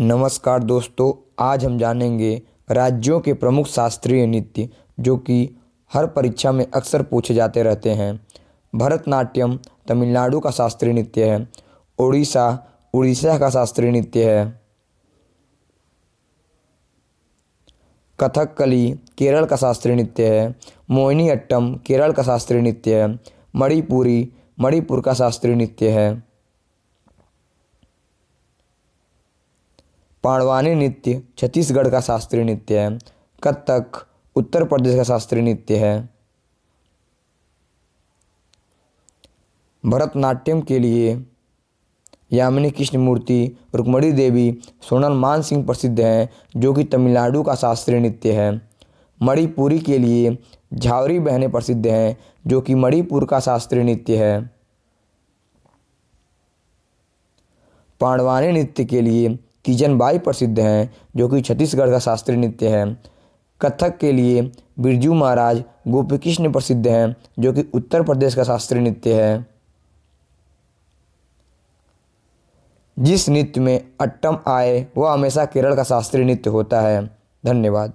नमस्कार दोस्तों आज हम जानेंगे राज्यों के प्रमुख शास्त्रीय नृत्य जो कि हर परीक्षा में अक्सर पूछे जाते रहते हैं भरतनाट्यम तमिलनाडु का शास्त्रीय नृत्य है उड़ीसा उड़ीसा का शास्त्रीय नृत्य है कथकली केरल का शास्त्रीय नृत्य है मोहिनी अट्टम केरल का शास्त्रीय नृत्य है मणिपुरी मणिपुर का शास्त्रीय नृत्य है पाड़वानी नृत्य छत्तीसगढ़ का शास्त्रीय नृत्य है कत्थक उत्तर प्रदेश का शास्त्रीय नृत्य है भरतनाट्यम के लिए यामिनी कृष्णमूर्ति रुक्मणी देवी सोनल मान सिंह प्रसिद्ध हैं जो कि तमिलनाडु का शास्त्रीय नृत्य है मणिपुरी के लिए झावरी बहनें प्रसिद्ध हैं जो कि मणिपुर का शास्त्रीय नृत्य है पांडवानी नृत्य के लिए बाई प्रसिद्ध हैं जो कि छत्तीसगढ़ का शास्त्रीय नृत्य है कथक के लिए बिरजू महाराज गोपी कृष्ण प्रसिद्ध हैं जो कि उत्तर प्रदेश का शास्त्रीय नृत्य है जिस नृत्य में अट्टम आए वह हमेशा केरल का शास्त्रीय नृत्य होता है धन्यवाद